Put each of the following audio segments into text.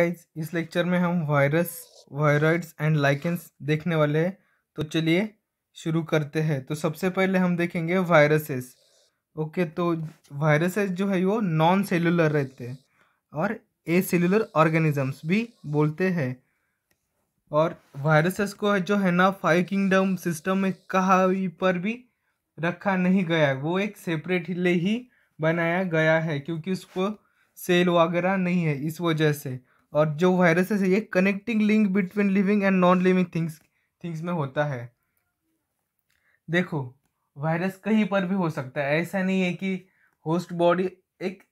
Guys इस lecture में हम वायरस वायरॉइड्स एंड लाइकेंस देखने वाले हैं तो चलिए शुरू करते हैं तो सबसे पहले हम देखेंगे वायरसेस ओके तो वायरसेस जो है वो नॉन सेलुलर रहते हैं और ए सेलुलर ऑर्गेनिजम्स भी बोलते हैं और वायरसेस को जो है ना फाइव किंगडम सिस्टम में कहा पर भी रखा नहीं गया वो एक सेपरेट ले ही बनाया गया है क्योंकि उसको सेल वगैरह नहीं है इस वजह से और जो वायरसेस है ये connecting link between living and non living things things में होता है देखो वायरस कहीं पर भी हो सकता है ऐसा नहीं है कि होस्ट बॉडी एक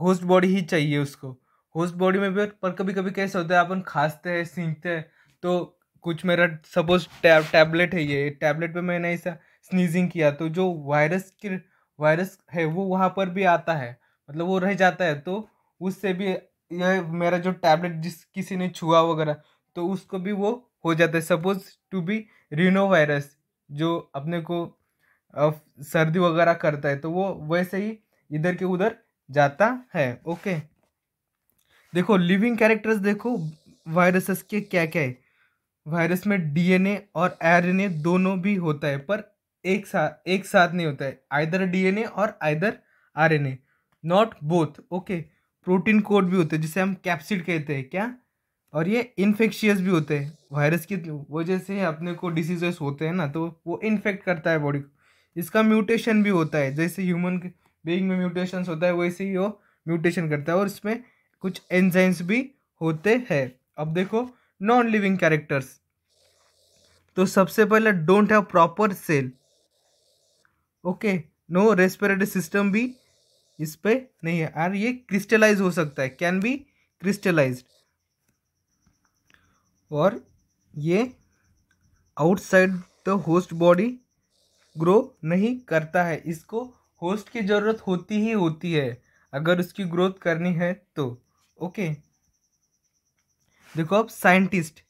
होस्ट बॉडी ही चाहिए उसको होस्ट बॉडी में भी पर कभी कभी कैसे होता है अपन खांसते हैं सीखते हैं तो कुछ मेरा सपोज टैब टैबलेट है ये टैबलेट पे मैंने ऐसा स्नीजिंग किया तो जो वायरस के वायरस है वो वहाँ पर भी आता है मतलब वो रह जाता है तो उससे भी ये मेरा जो टैबलेट जिस किसी ने छुआ वगैरह तो उसको भी वो हो जाता है suppose to be rhino virus जो अपने को सर्दी वगैरह करता है तो वो वैसे ही इधर के उधर जाता है ओके देखो लिविंग कैरेक्टर्स देखो वायरसेस के क्या क्या है वायरस में डीएनए और आरएनए दोनों भी होता है पर एक साथ एक साथ नहीं होता है either DNA or either RNA not both okay protein code भी होते हैं जिसे हम कैप्सिड कहते हैं क्या और ये इन्फेक्शियस भी होते हैं वायरस की वजह से अपने को डिसीजेस होते हैं ना तो वो इन्फेक्ट करता है बॉडी को इसका म्यूटेशन भी होता है जैसे ह्यूमन बीइंग में म्यूटेशन होता है वैसे ही वो म्यूटेशन करता है और इसमें कुछ एंजाइम्स भी होते हैं अब देखो नॉन लिविंग कैरेक्टर्स तो सबसे पहले don't have proper cell okay no respiratory system भी इस पर नहीं है और ये क्रिस्टलाइज हो सकता है कैन बी क्रिस्टलाइज और ये outside the host body grow नहीं करता है इसको होस्ट की ज़रूरत होती ही होती है अगर उसकी ग्रोथ करनी है तो ओके देखो अब साइंटिस्ट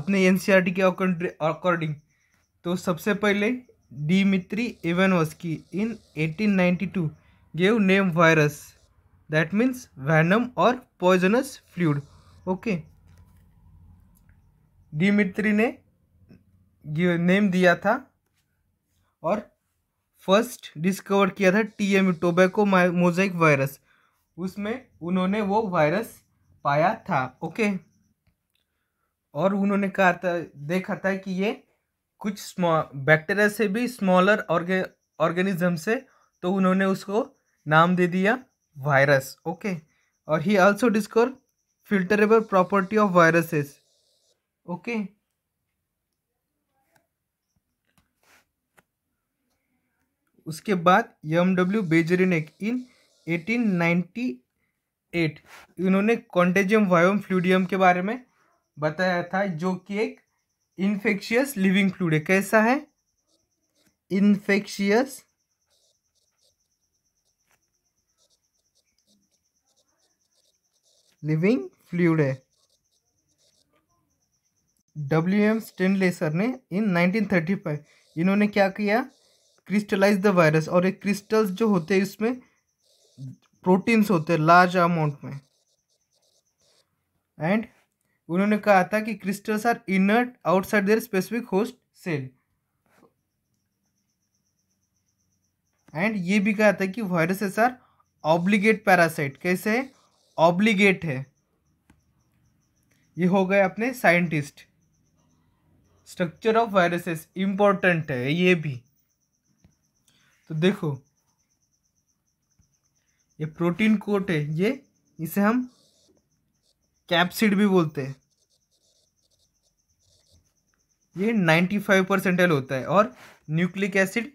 अपने एन e के अकॉर्डिंग तो सबसे पहले मित्री एवेनोस की in 1892 gave name virus that means venom or poisonous fluid okay Dmitri ने नेम दिया था और फर्स्ट डिस्कवर किया था टीएम टोबैको मोजाइक वायरस उसमें उन्होंने वो वायरस पाया था ओके और उन्होंने कहा था देखा था कि ये कुछ बैक्टीरिया से भी स्मॉलर ऑर्गे ऑर्गेनिज्म से तो उन्होंने उसको नाम दे दिया वायरस ओके और ही also discover filterable property of viruses okay उसके बाद एम डब्ल्यू बेजरिनेक इन 1898 इन्होंने कॉन्टेजियम वायोम फ्लूडियम के बारे में बताया था जो कि एक इन्फेक्शियस लिविंग फ्लूड है कैसा है इन्फेक्शियस लिविंग फ्लूड है डब्ल्यू एम स्टेनलेसर ने इन 1935 इन्होंने क्या किया क्रिस्टलाइज द वायरस और एक क्रिस्टल्स जो होते हैं इसमें प्रोटीन्स होते हैं लार्ज अमाउंट में एंड उन्होंने कहा था कि crystals are inert outside their specific host cell and ये भी कहा था कि वायरसेस आर ऑब्लिगेट पैरासाइट कैसे है ऑब्लिगेट है ये हो गए अपने scientist structure of viruses important है ये भी तो देखो ये प्रोटीन कोट है ये इसे हम कैप्सिड भी बोलते हैं ये नाइन्टी फाइव परसेंट होता है और न्यूक्लिक एसिड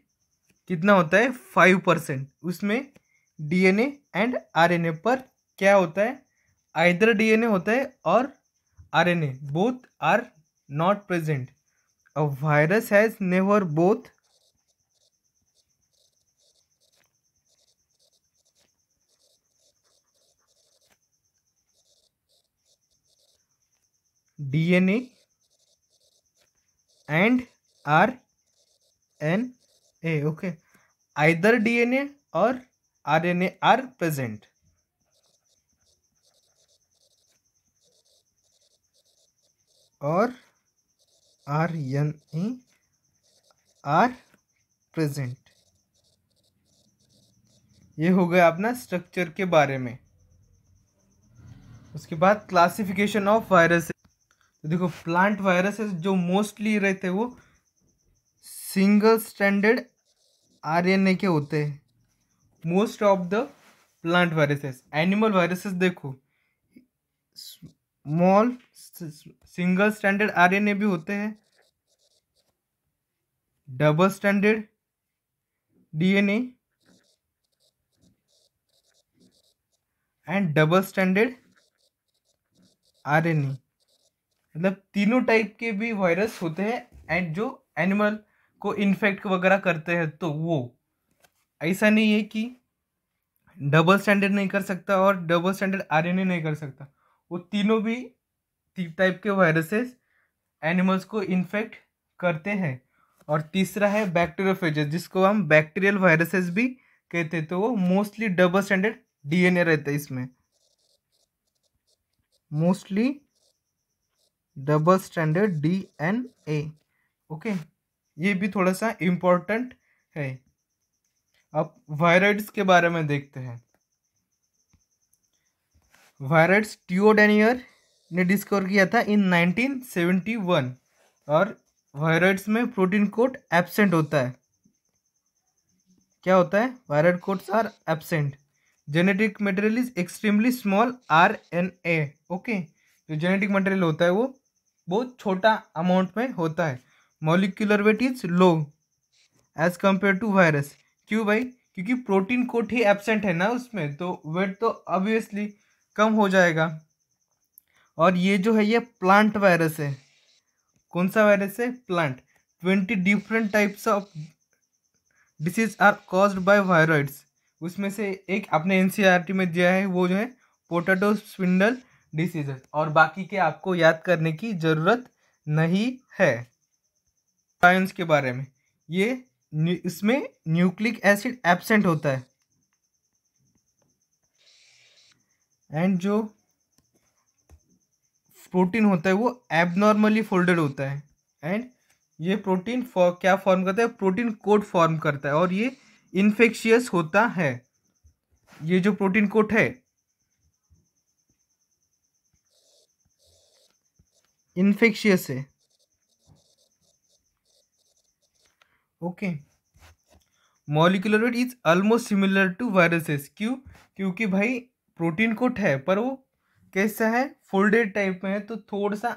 कितना होता है फाइव परसेंट उसमें डीएनए एंड आरएनए पर क्या होता है आइदर डीएनए होता है और RNA both are not present a virus has never both DNA and R N A okay either DNA or RNA are present or R N E are present ये हो गया अपना स्ट्रक्चर के बारे में उसके बाद क्लासिफिकेशन ऑफ वायरस तो देखो प्लांट वायरसेस जो मोस्टली रहते वो सिंगल स्टैंडर्ड आरएनए के होते हैं most of the plant viruses animal viruses देखो मॉल सिंगल स्टैंडर्ड आरएनए भी होते हैं double standard DNA and double standard RNA मतलब तीनों टाइप के भी वायरस होते हैं एंड जो एनिमल को इन्फेक्ट वगैरह करते हैं तो वो ऐसा नहीं है कि डबल स्टैंडर्ड नहीं कर सकता और डबल स्टैंडर्ड आरएनए नहीं कर सकता वो तीनों भी तीन टाइप के वायरसेस एनिमल्स को इन्फेक्ट करते हैं और तीसरा है बैक्टीरियोफेजेस जिसको हम बैक्टीरियल वायरसेस भी कहते हैं तो वो मोस्टली डबल स्टैंडर्ड डीएनए रहता है इसमें mostly double standard D N okay ये भी थोड़ा सा इम्पोर्टेंट है अब वायरॉइड्स के बारे में देखते हैं वायरस टियोडेनियर ने डिस्कवर किया था इन 1971 और वायरस में प्रोटीन कोट एब्सेंट होता है क्या होता है viroid coats are absent genetic material is extremely small R N A okay जो जेनेटिक मटेरियल होता है वो बहुत छोटा अमाउंट में होता है molecular weight is low as compare to virus क्यों भाई क्योंकि प्रोटीन कोट ही एब्सेंट है ना उसमें तो वेट तो ऑब्वियसली कम हो जाएगा और ये जो है ये प्लांट वायरस है कौन सा वायरस है plant twenty different types of disease are caused by viroids उसमें से एक आपने एन e में दिया है वो जो है पोटैटो स्विंडल डिसीज और बाकी के आपको याद करने की ज़रूरत नहीं है साइंस के बारे में ये इसमें न्यूक्लिक एसिड एबसेंट होता है एंड जो प्रोटीन होता है वो एबनॉर्मली फोल्डेड होता है एंड ये प्रोटीन फॉर क्या फॉर्म करता है प्रोटीन कोट फॉर्म करता है और ये इन्फेक्शियस होता है ये जो प्रोटीन कोट है इन्फेक्शियस है okay molecular weight is almost similar to viruses क्यों क्योंकि भाई प्रोटीन कोट है पर वो कैसा है फोल्डेड टाइप में है तो थोड़ा सा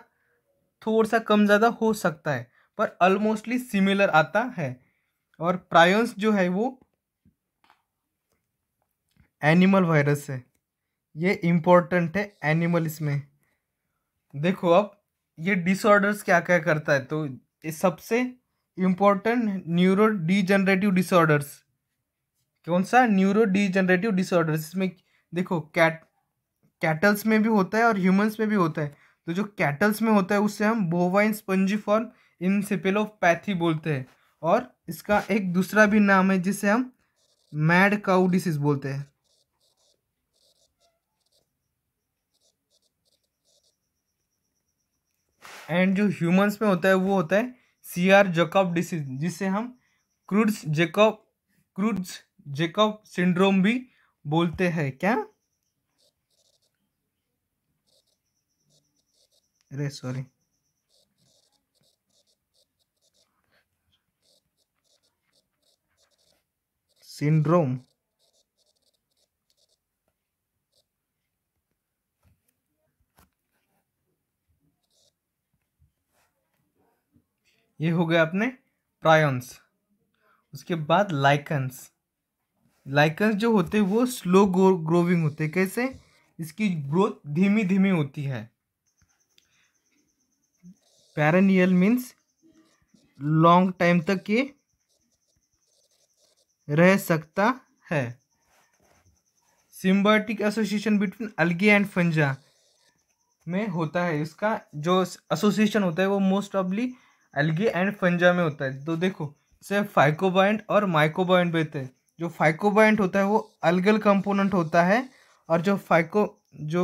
थोड़ा सा कम ज़्यादा हो सकता है पर ऑलमोस्टली सिमिलर आता है और प्रायंस जो है वो एनिमल वायरस है ये इम्पोर्टेंट है एनिमल इसमें देखो अब ये डिसऑर्डर्स क्या क्या करता है तो ये सबसे इम्पोर्टेंट न्यूरो डिजनरेटिव डिसऑर्डर्स कौन सा न्यूरो डिजनरेटिव डिसऑर्डर्स इसमें देखो कैट कैटल्स में भी होता है और ह्यूमंस में भी होता है तो जो कैटल्स में होता है उससे हम बोवाइन स्पंजी फॉर्म इनसेपेलोपैथी बोलते हैं और इसका एक दूसरा भी नाम है जिसे हम मैड काउ डिसीज बोलते हैं एंड जो ह्यूमंस में होता है वो होता है सी आर जेकॉब डिसीज जिसे हम क्रूड्स जेकॉब क्रूड्स जेकॉब सिंड्रोम भी बोलते हैं क्या अरे सॉरी सिंड्रोम ये हो गया अपने प्रायंस उसके बाद लाइकन्स लाइकन्स जो होते हैं वो स्लो ग्रोविंग होते हैं कैसे इसकी ग्रोथ धीमी धीमी होती है पैरानियल मीन्स लॉन्ग टाइम तक ये रह सकता है symbiotic association between algae and fungi में होता है इसका जो एसोसिएशन होता है वो मोस्ट ऑफली अलगी एंड फंजा में होता है तो देखो इसे फाइकोबाइंड और माइकोबाइंड बहते हैं जो फाइकोबाइंट होता है वो अलगल कंपोनेंट होता है और जो फाइको जो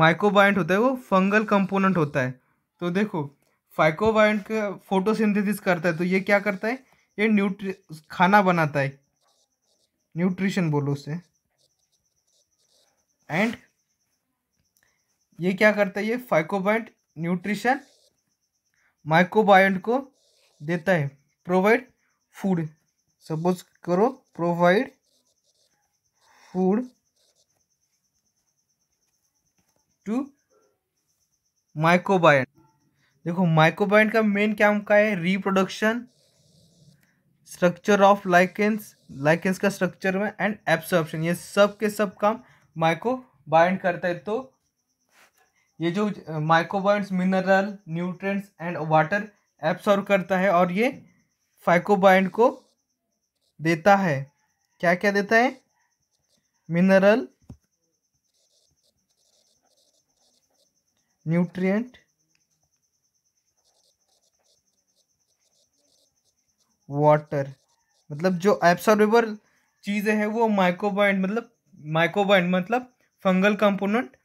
माइकोबाइंट होता है वो फंगल कंपोनेंट होता है तो देखो फाइकोबाइंट का फोटोसिंथेसिस करता है तो ये क्या करता है ये न्यूट्री खाना बनाता है न्यूट्रिशन बोलो उसे एंड ये क्या करता है ये फाइकोबाइंट न्यूट्रिशन माइकोबाइंट को देता है प्रोवाइड फूड सपोज करो प्रोवाइड फूड टू माइकोबायट देखो माइकोबायट का मेन काम का है reproduction structure of lichens lichens का स्ट्रक्चर में एंड एब्सॉर्प्शन ये सब के सब काम माइकोबायट करता है तो ये जो mycobionts mineral nutrients and water absorb करता है और ये फाइकोबाइंड को देता है क्या क्या देता है मिनरल न्यूट्रिएंट वाटर मतलब जो एब्सॉर्बेबल चीज़ें हैं वो माइकोबाइंड मतलब माइक्रोबाइंड मतलब फंगल कंपोनेंट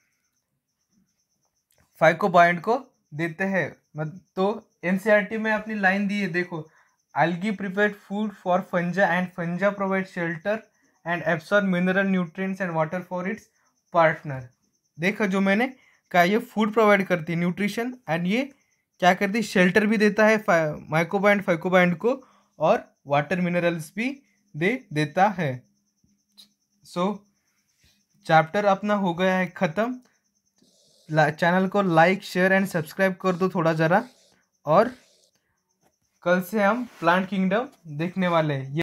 फाइकोबाइंड को देते हैं तो एनसीईआरटी e में अपनी लाइन दी है देखो Algae provide food for fungi and fungi provide shelter and absorb mineral nutrients and water for its partner. देखा जो मैंने कहा ये फूड प्रोवाइड करती है न्यूट्रिशन एंड ये क्या करती है शेल्टर भी देता है माइकोबा फाइकोबाइंड को और वाटर मिनरल्स भी दे देता है सो so, चैप्टर अपना हो गया है ख़त्म चैनल को लाइक शेयर एंड सब्सक्राइब कर दो थोड़ा ज़रा और कल से हम प्लांट किंगडम देखने वाले हैं